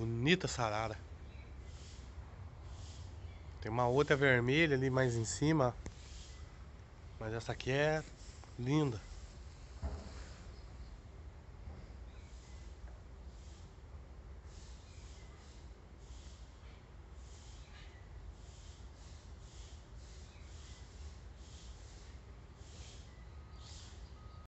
Bonita sarara. Tem uma outra vermelha ali mais em cima. Mas essa aqui é linda.